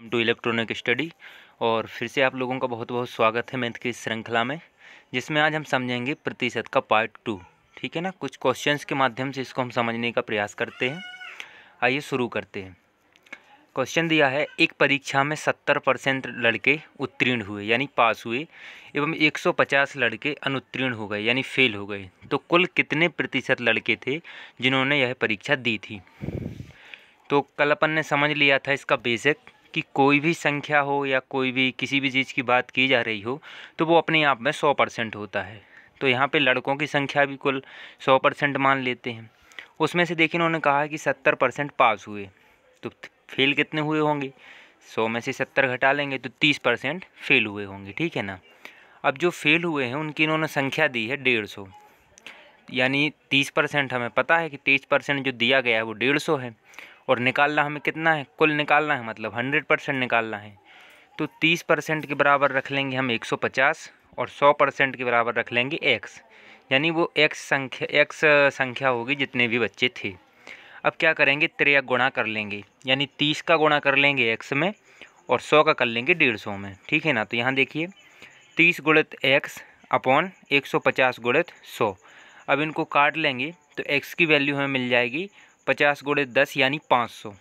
welcome to electronic study और फिर से आप लोगों का बहुत बहुत स्वागत है मैथ की इस श्रृंखला में जिसमें आज हम समझेंगे प्रतिशत का पार्ट टू ठीक है ना कुछ क्वेश्चंस के माध्यम से इसको हम समझने का प्रयास करते हैं आइए शुरू करते हैं क्वेश्चन दिया है एक परीक्षा में सत्तर परसेंट लड़के उत्तीर्ण हुए यानी पास हुए एवं एक सौ पचास लड़के अनुत्तीर्ण हो गए यानी फेल हो गए तो कुल कितने प्रतिशत लड़के थे जिन्होंने यह परीक्षा दी थी तो कल अपन ने समझ लिया था इसका बेसिक की कोई भी संख्या हो या कोई भी किसी भी चीज़ की बात की जा रही हो तो वो अपने आप में सौ परसेंट होता है तो यहाँ पे लड़कों की संख्या भी कुल सौ परसेंट मान लेते हैं उसमें से देखिए उन्होंने कहा कि सत्तर परसेंट पास हुए तो फेल कितने हुए होंगे सौ में से सत्तर घटा लेंगे तो तीस परसेंट फेल हुए होंगे ठीक है ना अब जो फेल हुए हैं उनकी इन्होंने संख्या दी है डेढ़ सौ यानी तीस परसेंट हमें पता है कि तीस परसेंट जो दिया गया है वो डेढ़ सौ है और निकालना हमें कितना है कुल निकालना है मतलब हंड्रेड परसेंट निकालना है तो तीस परसेंट के बराबर रख लेंगे हम एक सौ पचास और सौ परसेंट के बराबर रख लेंगे एक्स यानी वो एक्स संख्या एक्स संख्या होगी जितने भी बच्चे थे अब क्या करेंगे त्रेक गुणा कर लेंगे यानी तीस का गुणा कर लेंगे एक्स में और सौ का कर लेंगे डेढ़ सौ में ठीक है ना तो यहाँ देखिए तीस गुणित एक्स अपॉन एक सौ पचास गुणित सौ अब इनको काट लेंगे तो एक्स की वैल्यू हमें मिल जाएगी पचास गुड़े दस यानी पाँच सौ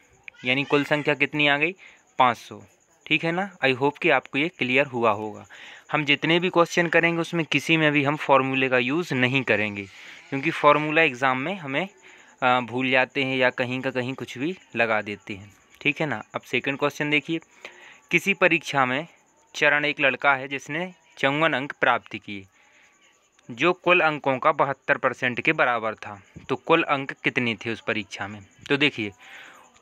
यानी कुल संख्या कितनी आ गई पाँच सौ ठीक है ना आई होप कि आपको ये क्लियर हुआ होगा हम जितने भी क्वेश्चन करेंगे उसमें किसी में भी हम फॉर्मूले का यूज़ नहीं करेंगे क्योंकि फार्मूला एग्ज़ाम में हमें भूल जाते हैं या कहीं का कहीं कुछ भी लगा देते हैं ठीक है ना अब सेकंड क्वेश्चन देखिए किसी परीक्षा में चरण एक लड़का है जिसने चौवन अंक प्राप्त किए जो कुल अंकों का बहत्तर परसेंट के बराबर था तो कुल अंक कितने थे उस परीक्षा में तो देखिए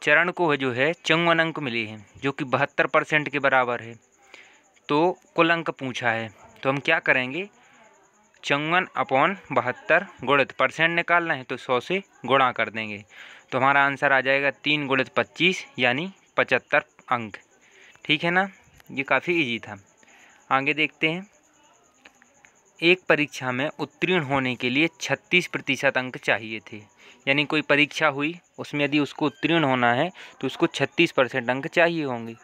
चरण को जो है चौवन अंक मिले हैं जो कि बहत्तर परसेंट के बराबर है तो कुल अंक पूछा है तो हम क्या करेंगे चौवन अपॉन बहत्तर गुणित परसेंट निकालना है तो सौ से गुणा कर देंगे तो हमारा आंसर आ जाएगा तीन गुणित पच्चीस यानी पचहत्तर अंक ठीक है ना ये काफ़ी ईजी था आगे देखते हैं एक परीक्षा में उत्तीर्ण होने के लिए छत्तीस प्रतिशत अंक चाहिए थे यानी कोई परीक्षा हुई उसमें यदि उसको उत्तीर्ण होना है तो उसको छत्तीस परसेंट अंक चाहिए होंगे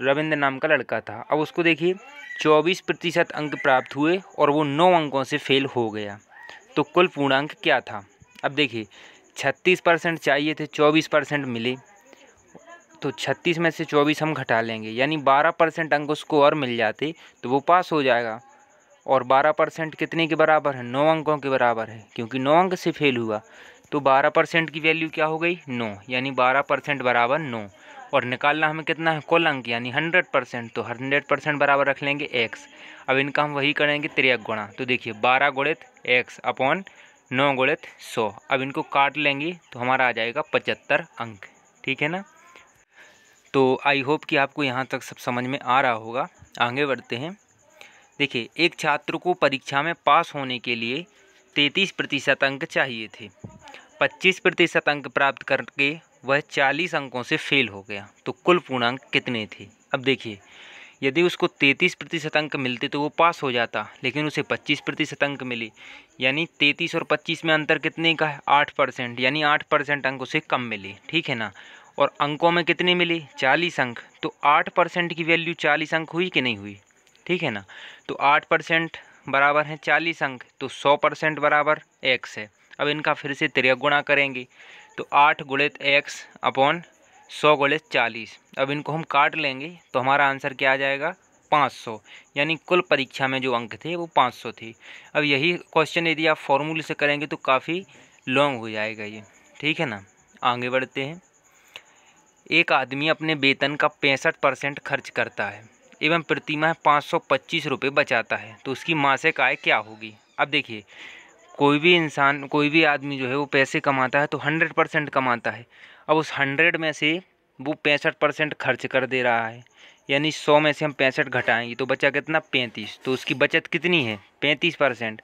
रविंद्र नाम का लड़का था अब उसको देखिए चौबीस प्रतिशत अंक प्राप्त हुए और वो नौ अंकों से फेल हो गया तो कुल पूर्णांक क्या था अब देखिए छत्तीस परसेंट चाहिए थे चौबीस परसेंट मिले तो छत्तीस में से चौबीस हम घटा लेंगे यानी बारह परसेंट अंक उसको और मिल जाते तो वो पास हो जाएगा और 12 परसेंट कितने के बराबर है नौ अंकों के बराबर है क्योंकि नौ अंक से फेल हुआ तो 12 परसेंट की वैल्यू क्या हो गई नौ यानी 12 परसेंट बराबर नौ और निकालना हमें कितना है कुल अंक यानी हंड्रेड परसेंट तो हंड्रेड परसेंट बराबर रख लेंगे एक्स अब इनका हम वही करेंगे त्रियक गुणा तो देखिए बारह गुणित एक्स अपॉन नौ गुणित सौ अब इनको काट लेंगे तो हमारा आ जाएगा पचहत्तर अंक ठीक है ना तो आई होप कि आपको यहाँ तक सब समझ में आ रहा होगा आगे बढ़ते हैं देखिए एक छात्र को परीक्षा में पास होने के लिए तैंतीस प्रतिशत अंक चाहिए थे पच्चीस प्रतिशत अंक प्राप्त करके वह चालीस अंकों से फेल हो गया तो कुल पूर्णांक कितने थे अब देखिए यदि उसको तैंतीस प्रतिशत अंक मिलते तो वो पास हो जाता लेकिन उसे पच्चीस प्रतिशत अंक मिले यानी तैंतीस और पच्चीस में अंतर कितने का है आठ परसेंट यानी आठ परसेंट अंक उसे कम मिले ठीक है ना और अंकों में कितने मिले चालीस अंक तो आठ परसेंट की वैल्यू चालीस अंक हुई कि नहीं हुई ठीक है ना तो आठ परसेंट बराबर है चालीस अंक तो सौ परसेंट बराबर एक्स है अब इनका फिर से तिरक गुणा करेंगे तो आठ गुणित एक्स अपॉन सौ गुणित चालीस अब इनको हम काट लेंगे तो हमारा आंसर क्या आ जाएगा पाँच सौ यानी कुल परीक्षा में जो अंक थे वो पाँच सौ थे अब यही क्वेश्चन यदि आप फॉर्मूले से करेंगे तो काफ़ी लॉन्ग हो जाएगा ये ठीक है ना आगे बढ़ते हैं एक आदमी अपने वेतन का पैंसठ परसेंट खर्च करता है एवं प्रतिमाह पाँच सौ पच्चीस रुपये बचाता है तो उसकी मासिक आय क्या होगी अब देखिए कोई भी इंसान कोई भी आदमी जो है वो पैसे कमाता है तो हंड्रेड परसेंट कमाता है अब उस हंड्रेड में से वो पैंसठ परसेंट खर्च कर दे रहा है यानी सौ में से हम पैंसठ घटाएंगे तो बचा कितना पैंतीस तो उसकी बचत कितनी है पैंतीस परसेंट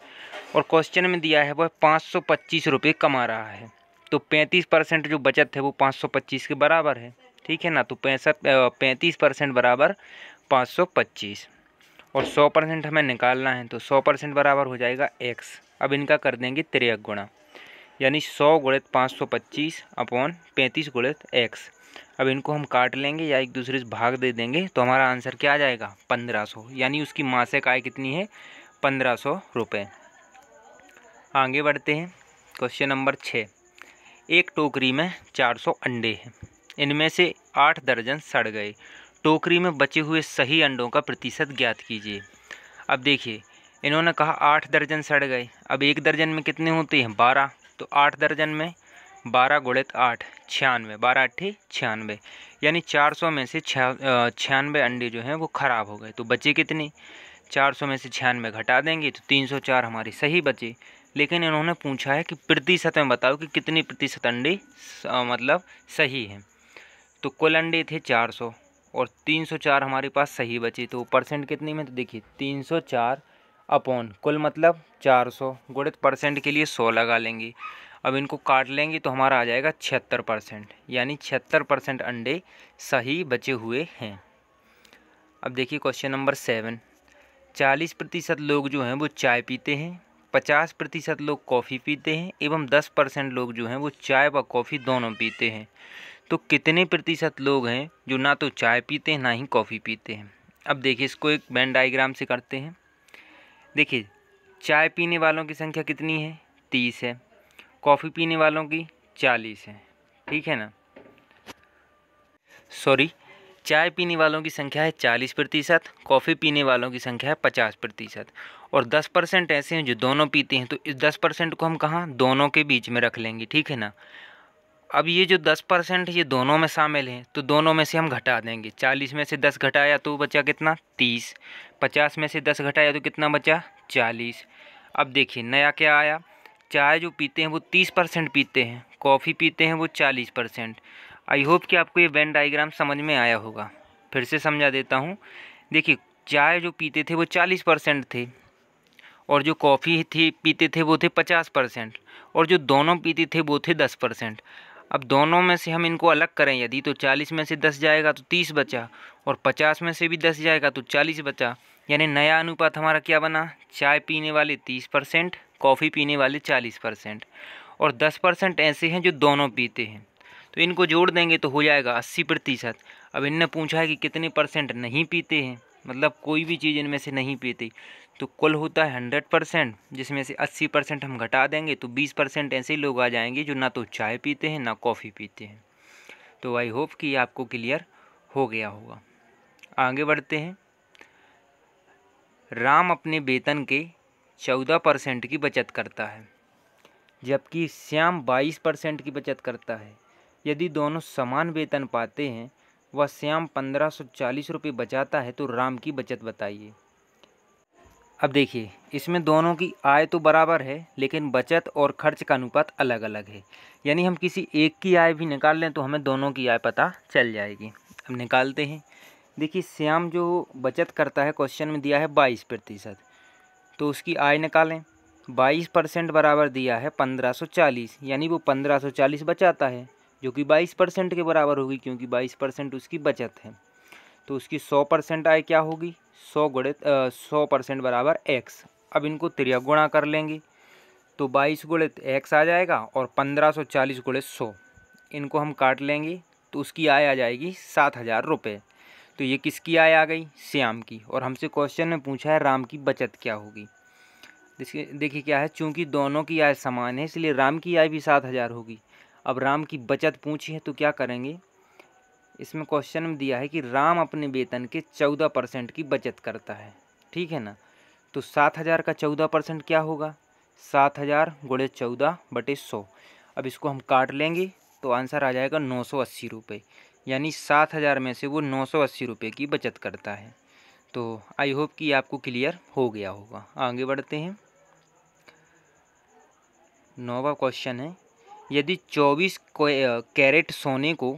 और क्वेश्चन में दिया है वह पाँच सौ पच्चीस रुपये कमा रहा है तो पैंतीस परसेंट जो बचत है वो पाँच सौ पच्चीस के बराबर है ठीक है ना तो पैंसठ पैंतीस परसेंट बराबर पाँच सौ पच्चीस और सौ परसेंट हमें निकालना है तो सौ परसेंट बराबर हो जाएगा एक्स अब इनका कर देंगे त्रेक गुणा यानी सौ गुणित पाँच सौ पच्चीस अपॉन पैंतीस गुणित एक्स अब इनको हम काट लेंगे या एक दूसरे से भाग दे देंगे तो हमारा आंसर क्या आ जाएगा पंद्रह सौ यानी उसकी मासिक आय कितनी है पंद्रह सौ रुपये आगे बढ़ते हैं क्वेश्चन नंबर छः एक टोकरी में चार सौ अंडे हैं इनमें से आठ दर्जन सड़ गए टोकरी में बचे हुए सही अंडों का प्रतिशत ज्ञात कीजिए अब देखिए इन्होंने कहा आठ दर्जन सड़ गए अब एक दर्जन में कितने होते हैं बारह तो आठ दर्जन में बारह गुणित आठ छियानवे बारह अट्ठे छियानवे यानी चार सौ में से छियानवे अंडे जो हैं वो ख़राब हो गए तो बचे कितने चार सौ में से छियानवे घटा देंगे तो तीन सौ चार हमारे सही बचे लेकिन इन्होंने पूछा है कि प्रतिशत में बताओ कि कितने प्रतिशत अंडे मतलब सही हैं तो कुल अंडे थे चार सौ और 304 हमारे पास सही बची तो परसेंट कितनी में तो देखिए 304 अपॉन कुल मतलब 400 सौ गुणित परसेंट के लिए 100 लगा लेंगे अब इनको काट लेंगे तो हमारा आ जाएगा छिहत्तर परसेंट यानी छिहत्तर परसेंट अंडे सही बचे हुए हैं अब देखिए क्वेश्चन नंबर सेवन चालीस प्रतिशत लोग जो हैं वो चाय पीते हैं पचास प्रतिशत लोग कॉफ़ी पीते हैं एवं दस परसेंट लोग जो हैं वो चाय व कॉफ़ी दोनों पीते हैं तो कितने प्रतिशत लोग हैं जो ना तो चाय पीते हैं ना ही कॉफ़ी पीते हैं अब देखिए इसको एक बैंड डाइग्राम से करते हैं देखिए चाय पीने वालों की संख्या कितनी है तीस है कॉफ़ी पीने वालों की चालीस है ठीक है ना सॉरी चाय पीने वालों की संख्या है चालीस प्रतिशत कॉफ़ी पीने वालों की संख्या है पचास प्रतिशत और दस परसेंट ऐसे हैं जो दोनों पीते हैं तो इस दस परसेंट को हम कहाँ दोनों के बीच में रख लेंगे ठीक है ना अब ये जो दस परसेंट ये दोनों में शामिल हैं तो दोनों में से हम घटा देंगे चालीस में से दस घटाया तो बचा कितना तीस पचास में से दस घटाया तो कितना बचा चालीस अब देखिए नया क्या आया चाय जो पीते हैं वो तीस परसेंट पीते हैं कॉफ़ी पीते हैं वो चालीस परसेंट आई होप कि आपको ये वेन डाइग्राम समझ में आया होगा फिर से समझा देता हूँ देखिए चाय जो पीते थे वो चालीस परसेंट थे और जो कॉफ़ी थी पीते थे वो थे पचास परसेंट और जो दोनों पीते थे वो थे दस परसेंट अब दोनों में से हम इनको अलग करें यदि तो चालीस में से दस जाएगा तो तीस बचा और पचास में से भी दस जाएगा तो चालीस बचा यानी नया अनुपात हमारा क्या बना चाय पीने वाले तीस परसेंट कॉफ़ी पीने वाले चालीस परसेंट और दस परसेंट ऐसे हैं जो दोनों पीते हैं तो इनको जोड़ देंगे तो हो जाएगा अस्सी प्रतिशत अब इनने पूछा है कि कितने परसेंट नहीं पीते हैं मतलब कोई भी चीज़ इनमें से नहीं पीती तो कुल होता है हंड्रेड परसेंट जिसमें से अस्सी परसेंट हम घटा देंगे तो बीस परसेंट ऐसे ही लोग आ जाएंगे जो ना तो चाय पीते हैं ना कॉफ़ी पीते हैं तो आई होप कि आपको क्लियर हो गया होगा आगे बढ़ते हैं राम अपने वेतन के चौदह परसेंट की बचत करता है जबकि श्याम बाईस परसेंट की बचत करता है यदि दोनों समान वेतन पाते हैं व श्याम पंद्रह सौ चालीस रुपये बचाता है तो राम की बचत बताइए अब देखिए इसमें दोनों की आय तो बराबर है लेकिन बचत और खर्च का अनुपात अलग अलग है यानी हम किसी एक की आय भी निकाल लें तो हमें दोनों की आय पता चल जाएगी अब निकालते हैं देखिए श्याम जो बचत करता है क्वेश्चन में दिया है बाईस प्रतिशत तो उसकी आय निकालें बाईस परसेंट बराबर दिया है पंद्रह सौ चालीस यानी वो पंद्रह सौ चालीस बचाता है जो कि बाईस परसेंट के बराबर होगी क्योंकि बाईस परसेंट उसकी बचत है तो उसकी सौ परसेंट आय क्या होगी सौ गुड़े सौ परसेंट बराबर एक्स अब इनको त्रिया गुणा कर लेंगे तो बाईस गुड़े एक्स आ जाएगा और पंद्रह सौ चालीस गुड़े सौ इनको हम काट लेंगे तो उसकी आय आ जाएगी सात हज़ार रुपये तो ये किसकी आय आ गई श्याम की और हमसे क्वेश्चन में पूछा है राम की बचत क्या होगी देखिए क्या है चूँकि दोनों की आय समान है इसलिए राम की आय भी सात हज़ार होगी अब राम की बचत पूछी है तो क्या करेंगे इसमें क्वेश्चन में दिया है कि राम अपने वेतन के चौदह परसेंट की बचत करता है ठीक है ना तो सात हज़ार का चौदह परसेंट क्या होगा सात हज़ार गुड़े चौदह बटे सौ अब इसको हम काट लेंगे तो आंसर आ जाएगा नौ सौ अस्सी रुपये यानी सात हज़ार में से वो नौ सौ अस्सी रुपये की बचत करता है तो आई होप कि आपको क्लियर हो गया होगा आगे बढ़ते हैं नौवा क्वेश्चन है यदि 24 कैरेट सोने को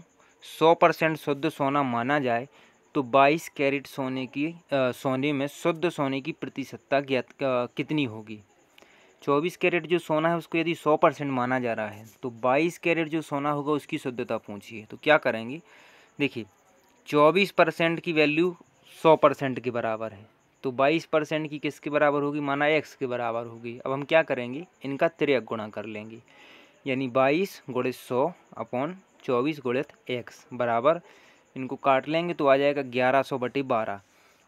100 परसेंट शुद्ध सोना माना जाए तो 22 कैरेट सोने की आ, सोने में शुद्ध सोने की प्रतिशतता कितनी होगी 24 कैरेट जो सोना है उसको यदि 100 परसेंट माना जा रहा है तो 22 कैरेट जो सोना होगा उसकी शुद्धता पूछिए तो क्या करेंगे देखिए 24 परसेंट की वैल्यू 100 परसेंट के बराबर है तो 22 परसेंट की किसके बराबर होगी माना एक्स के बराबर होगी अब हम क्या करेंगे इनका त्रियक गुणा कर लेंगे यानी बाईस गुड़े सौ अपॉन चौबीस गुड़े एक्स बराबर इनको काट लेंगे तो आ जाएगा ग्यारह सौ बटे बारह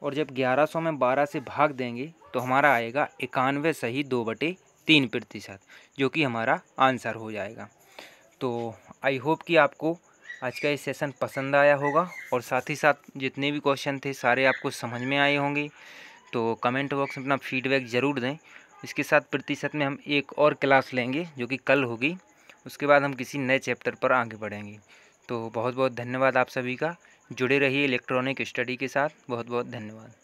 और जब ग्यारह सौ में बारह से भाग देंगे तो हमारा आएगा इक्यानवे सही दो बटे तीन प्रतिशत जो कि हमारा आंसर हो जाएगा तो आई होप कि आपको आज का ये सेशन पसंद आया होगा और साथ ही साथ जितने भी क्वेश्चन थे सारे आपको समझ में आए होंगे तो कमेंट बॉक्स में अपना फीडबैक ज़रूर दें इसके साथ प्रतिशत में हम एक और क्लास लेंगे जो कि कल होगी उसके बाद हम किसी नए चैप्टर पर आगे बढ़ेंगे तो बहुत बहुत धन्यवाद आप सभी का जुड़े रहिए इलेक्ट्रॉनिक स्टडी के साथ बहुत बहुत धन्यवाद